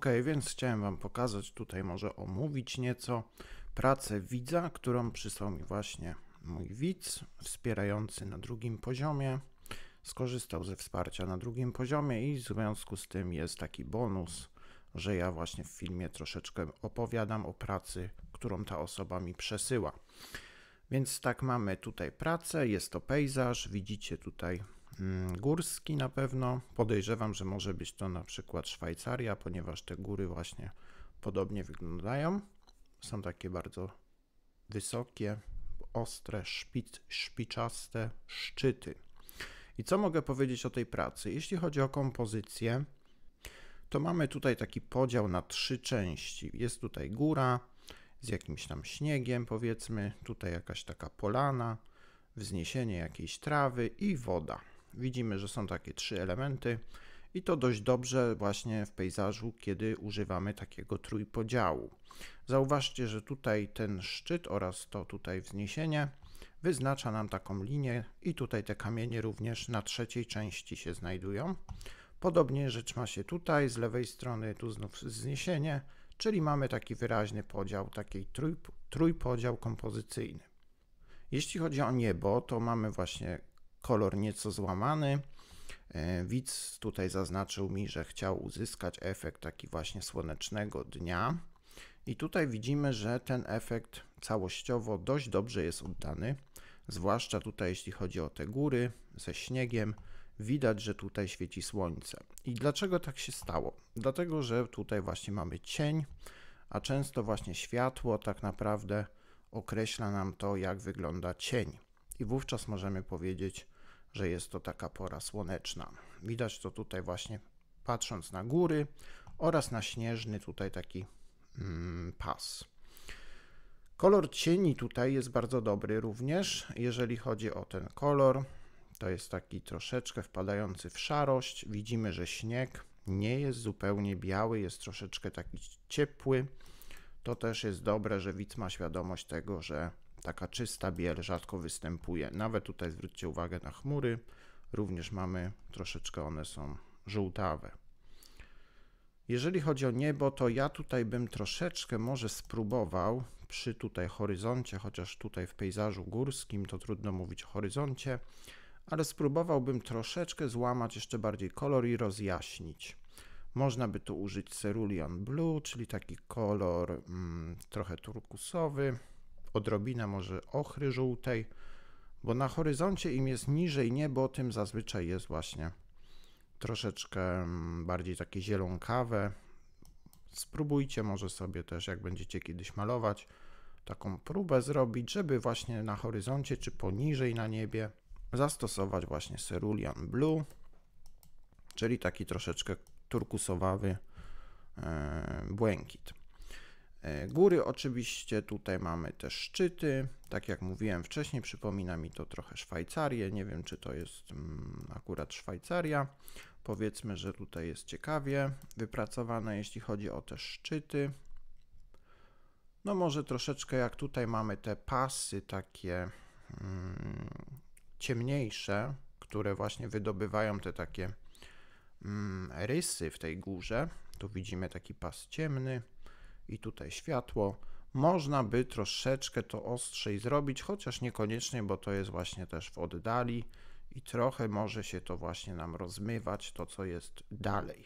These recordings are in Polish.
Ok, więc chciałem Wam pokazać, tutaj może omówić nieco pracę widza, którą przysłał mi właśnie mój widz wspierający na drugim poziomie. Skorzystał ze wsparcia na drugim poziomie i w związku z tym jest taki bonus, że ja właśnie w filmie troszeczkę opowiadam o pracy, którą ta osoba mi przesyła. Więc tak mamy tutaj pracę, jest to pejzaż, widzicie tutaj Mm, górski na pewno. Podejrzewam, że może być to na przykład Szwajcaria, ponieważ te góry właśnie podobnie wyglądają. Są takie bardzo wysokie, ostre, szpic, szpiczaste szczyty. I co mogę powiedzieć o tej pracy? Jeśli chodzi o kompozycję, to mamy tutaj taki podział na trzy części. Jest tutaj góra z jakimś tam śniegiem, powiedzmy, tutaj jakaś taka polana, wzniesienie jakiejś trawy i woda. Widzimy, że są takie trzy elementy i to dość dobrze właśnie w pejzażu, kiedy używamy takiego trójpodziału. Zauważcie, że tutaj ten szczyt oraz to tutaj wzniesienie wyznacza nam taką linię i tutaj te kamienie również na trzeciej części się znajdują. Podobnie rzecz ma się tutaj, z lewej strony tu znów wzniesienie, czyli mamy taki wyraźny podział, taki trójpodział kompozycyjny. Jeśli chodzi o niebo, to mamy właśnie kolor nieco złamany. E, widz tutaj zaznaczył mi, że chciał uzyskać efekt taki właśnie słonecznego dnia. I tutaj widzimy, że ten efekt całościowo dość dobrze jest oddany, zwłaszcza tutaj jeśli chodzi o te góry ze śniegiem. Widać, że tutaj świeci słońce. I dlaczego tak się stało? Dlatego, że tutaj właśnie mamy cień, a często właśnie światło tak naprawdę określa nam to, jak wygląda cień. I wówczas możemy powiedzieć, że jest to taka pora słoneczna. Widać to tutaj właśnie patrząc na góry oraz na śnieżny tutaj taki mm, pas. Kolor cieni tutaj jest bardzo dobry również, jeżeli chodzi o ten kolor. To jest taki troszeczkę wpadający w szarość. Widzimy, że śnieg nie jest zupełnie biały, jest troszeczkę taki ciepły. To też jest dobre, że widz ma świadomość tego, że taka czysta biel rzadko występuje. Nawet tutaj zwróćcie uwagę na chmury, również mamy troszeczkę one są żółtawe. Jeżeli chodzi o niebo, to ja tutaj bym troszeczkę może spróbował przy tutaj horyzoncie, chociaż tutaj w pejzażu górskim to trudno mówić o horyzoncie, ale spróbowałbym troszeczkę złamać jeszcze bardziej kolor i rozjaśnić. Można by tu użyć cerulean blue, czyli taki kolor mm, trochę turkusowy odrobinę może ochry żółtej, bo na horyzoncie im jest niżej niebo, tym zazwyczaj jest właśnie troszeczkę mm, bardziej takie zielonkawe. Spróbujcie może sobie też, jak będziecie kiedyś malować, taką próbę zrobić, żeby właśnie na horyzoncie czy poniżej na niebie zastosować właśnie cerulean blue, czyli taki troszeczkę turkusowawy e, błękit. E, góry oczywiście, tutaj mamy też szczyty. Tak jak mówiłem wcześniej, przypomina mi to trochę Szwajcarię. Nie wiem, czy to jest mm, akurat Szwajcaria. Powiedzmy, że tutaj jest ciekawie wypracowane, jeśli chodzi o te szczyty. No może troszeczkę jak tutaj mamy te pasy takie mm, ciemniejsze, które właśnie wydobywają te takie mm, rysy w tej górze. Tu widzimy taki pas ciemny i tutaj światło. Można by troszeczkę to ostrzej zrobić, chociaż niekoniecznie, bo to jest właśnie też w oddali i trochę może się to właśnie nam rozmywać, to co jest dalej.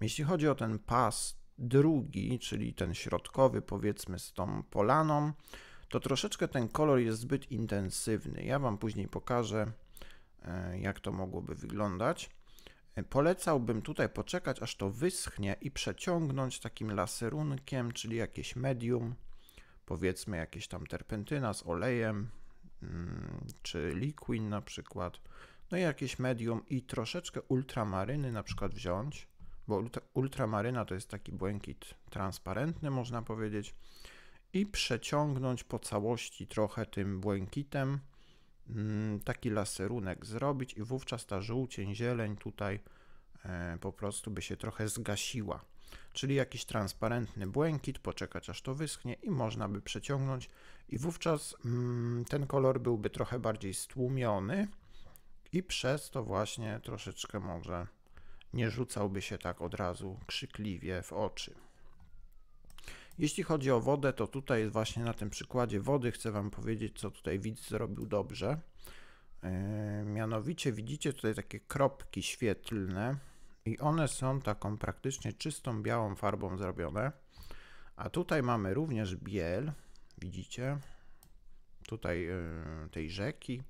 Jeśli chodzi o ten pas drugi, czyli ten środkowy, powiedzmy z tą polaną, to troszeczkę ten kolor jest zbyt intensywny. Ja Wam później pokażę, e, jak to mogłoby wyglądać. Polecałbym tutaj poczekać, aż to wyschnie i przeciągnąć takim laserunkiem, czyli jakieś medium, powiedzmy jakieś tam terpentyna z olejem, mm, czy liquin na przykład, no i jakieś medium i troszeczkę ultramaryny na przykład wziąć, bo ultramaryna to jest taki błękit transparentny, można powiedzieć, i przeciągnąć po całości trochę tym błękitem, Mm, taki laserunek zrobić i wówczas ta żółcień, zieleń tutaj e, po prostu by się trochę zgasiła. Czyli jakiś transparentny błękit, poczekać aż to wyschnie i można by przeciągnąć i wówczas mm, ten kolor byłby trochę bardziej stłumiony i przez to właśnie troszeczkę może nie rzucałby się tak od razu krzykliwie w oczy. Jeśli chodzi o wodę, to tutaj właśnie na tym przykładzie wody chcę Wam powiedzieć, co tutaj widz zrobił dobrze. E, mianowicie widzicie tutaj takie kropki świetlne i one są taką praktycznie czystą białą farbą zrobione. A tutaj mamy również biel, widzicie, tutaj e, tej rzeki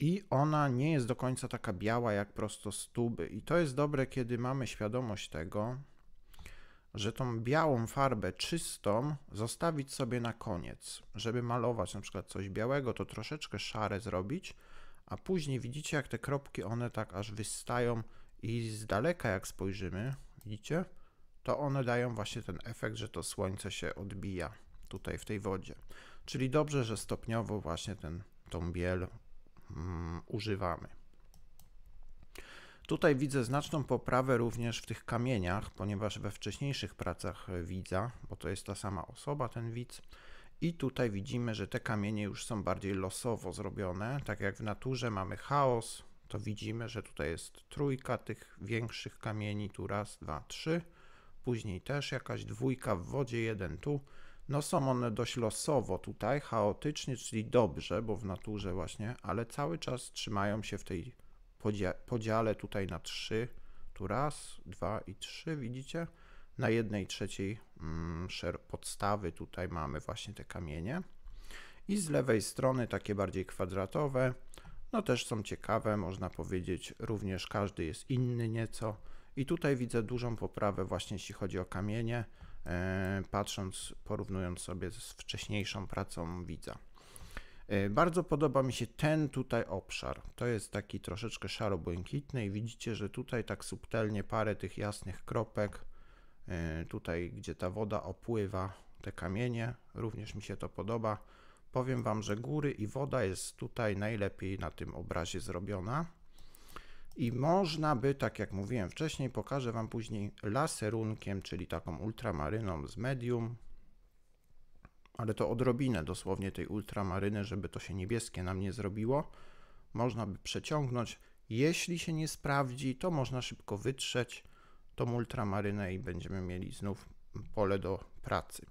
i ona nie jest do końca taka biała jak prosto stuby. I to jest dobre, kiedy mamy świadomość tego, że tą białą farbę czystą zostawić sobie na koniec, żeby malować na przykład coś białego, to troszeczkę szare zrobić, a później widzicie jak te kropki one tak aż wystają i z daleka jak spojrzymy, widzicie, to one dają właśnie ten efekt, że to słońce się odbija tutaj w tej wodzie. Czyli dobrze, że stopniowo właśnie ten, tą biel mm, używamy. Tutaj widzę znaczną poprawę również w tych kamieniach, ponieważ we wcześniejszych pracach e, widza, bo to jest ta sama osoba, ten widz, i tutaj widzimy, że te kamienie już są bardziej losowo zrobione. Tak jak w naturze mamy chaos, to widzimy, że tutaj jest trójka tych większych kamieni, tu raz, dwa, trzy, później też jakaś dwójka w wodzie, jeden tu. No są one dość losowo tutaj, chaotycznie, czyli dobrze, bo w naturze właśnie, ale cały czas trzymają się w tej podzia podzielę tutaj na 3, tu raz, dwa i trzy widzicie? Na jednej trzeciej mm, podstawy tutaj mamy właśnie te kamienie. I z lewej strony takie bardziej kwadratowe, no też są ciekawe, można powiedzieć, również każdy jest inny nieco. I tutaj widzę dużą poprawę właśnie jeśli chodzi o kamienie, e, patrząc, porównując sobie z wcześniejszą pracą widza. E, bardzo podoba mi się ten tutaj obszar. To jest taki troszeczkę szaro-błękitny i widzicie, że tutaj tak subtelnie parę tych jasnych kropek, e, tutaj gdzie ta woda opływa, te kamienie, również mi się to podoba. Powiem Wam, że góry i woda jest tutaj najlepiej na tym obrazie zrobiona. I można by, tak jak mówiłem wcześniej, pokażę Wam później laserunkiem, czyli taką ultramaryną z medium, ale to odrobinę dosłownie tej ultramaryny, żeby to się niebieskie nam nie zrobiło, można by przeciągnąć. Jeśli się nie sprawdzi, to można szybko wytrzeć tą ultramarynę i będziemy mieli znów pole do pracy.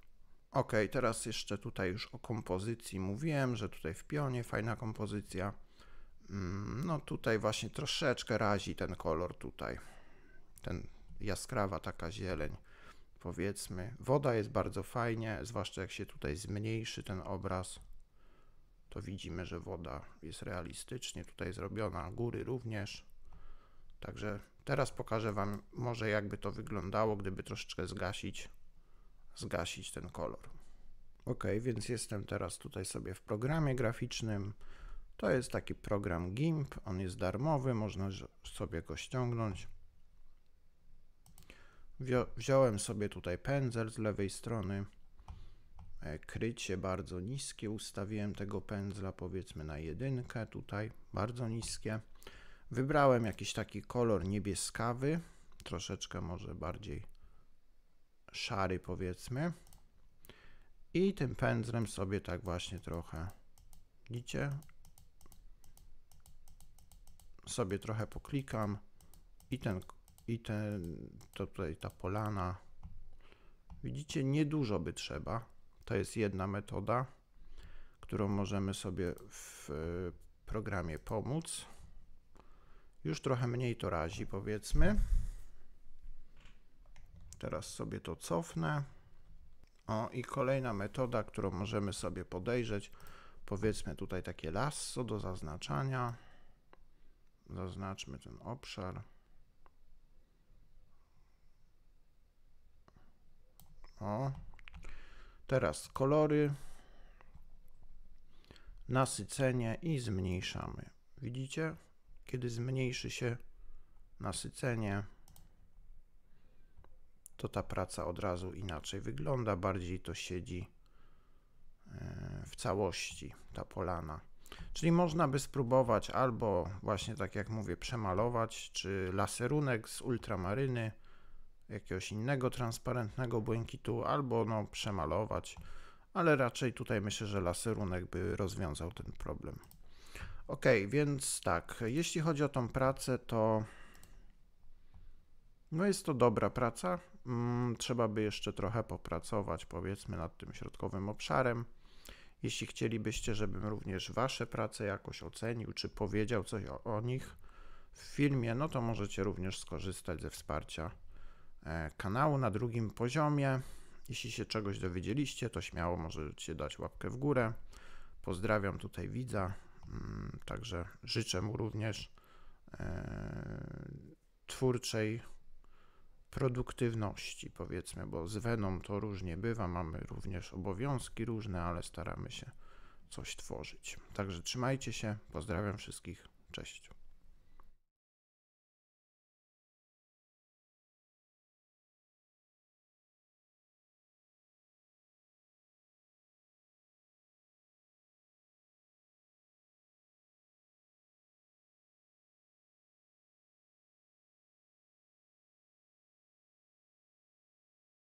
Ok, teraz jeszcze tutaj już o kompozycji mówiłem, że tutaj w pionie fajna kompozycja. Mm, no tutaj właśnie troszeczkę razi ten kolor tutaj, ten jaskrawa taka zieleń powiedzmy. Woda jest bardzo fajnie, zwłaszcza jak się tutaj zmniejszy ten obraz, to widzimy, że woda jest realistycznie tutaj zrobiona, góry również. Także teraz pokażę Wam może jakby to wyglądało, gdyby troszeczkę zgasić, zgasić ten kolor. Ok, więc jestem teraz tutaj sobie w programie graficznym. To jest taki program GIMP, on jest darmowy, można sobie go ściągnąć. Wziąłem sobie tutaj pędzel z lewej strony. E, krycie bardzo niskie. Ustawiłem tego pędzla powiedzmy na jedynkę tutaj. Bardzo niskie. Wybrałem jakiś taki kolor niebieskawy. Troszeczkę może bardziej szary powiedzmy. I tym pędzlem sobie tak właśnie trochę, widzicie? Sobie trochę poklikam i ten i ten, to tutaj ta polana. Widzicie, niedużo by trzeba. To jest jedna metoda, którą możemy sobie w e, programie pomóc. Już trochę mniej to razi, powiedzmy. Teraz sobie to cofnę. O, i kolejna metoda, którą możemy sobie podejrzeć. Powiedzmy tutaj takie lasso do zaznaczania. Zaznaczmy ten obszar. O. Teraz kolory, nasycenie i zmniejszamy. Widzicie? Kiedy zmniejszy się nasycenie, to ta praca od razu inaczej wygląda, bardziej to siedzi e, w całości ta polana. Czyli można by spróbować albo właśnie tak jak mówię przemalować, czy laserunek z ultramaryny, jakiegoś innego transparentnego błękitu albo no, przemalować, ale raczej tutaj myślę, że laserunek by rozwiązał ten problem. Ok, więc tak, jeśli chodzi o tą pracę, to no jest to dobra praca. Mm, trzeba by jeszcze trochę popracować, powiedzmy, nad tym środkowym obszarem. Jeśli chcielibyście, żebym również Wasze prace jakoś ocenił, czy powiedział coś o, o nich w filmie, no to możecie również skorzystać ze wsparcia E, kanału na drugim poziomie. Jeśli się czegoś dowiedzieliście, to śmiało możecie dać łapkę w górę. Pozdrawiam tutaj widza, mm, także życzę mu również e, twórczej produktywności, powiedzmy, bo z Venom to różnie bywa, mamy również obowiązki różne, ale staramy się coś tworzyć. Także trzymajcie się, pozdrawiam wszystkich, cześć.